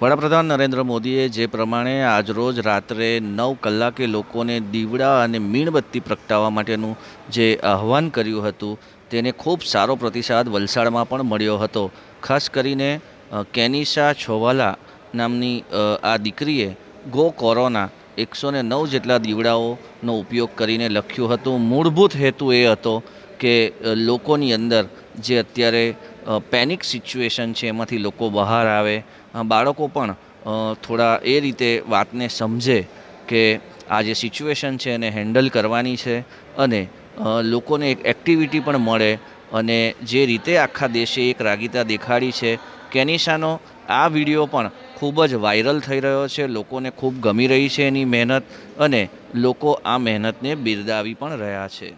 વડાપ્રધાન નરેન્દ્ર મોદીએ જે પ્રમાણે આજરોજ રાત્રે નવ કલાકે લોકોને દીવડા અને મીણબત્તી પ્રગટાવવા માટેનું જે આહવાન કર્યું હતું તેને ખૂબ સારો પ્રતિસાદ વલસાડમાં પણ મળ્યો હતો ખાસ કરીને કેનિશા છોવાલા નામની આ દીકરીએ ગો કોરોના એકસો નવ જેટલા દીવડાઓનો ઉપયોગ કરીને લખ્યું હતું મૂળભૂત હેતુ એ હતો કે લોકોની અંદર જે અત્યારે પેનિક સિચ્યુએશન છે એમાંથી લોકો બહાર આવે બાળકો પણ થોડા એ રીતે વાતને સમજે કે આ જે સિચ્યુએશન છે એને હેન્ડલ કરવાની છે અને લોકોને એક એક્ટિવિટી પણ મળે અને જે રીતે આખા દેશે એક રાગીતા દેખાડી છે કેનિશાનો આ વિડીયો પણ ખૂબ જ વાયરલ થઈ રહ્યો છે લોકોને ખૂબ ગમી રહી છે એની મહેનત અને લોકો આ મહેનતને બિરદાવી પણ રહ્યા છે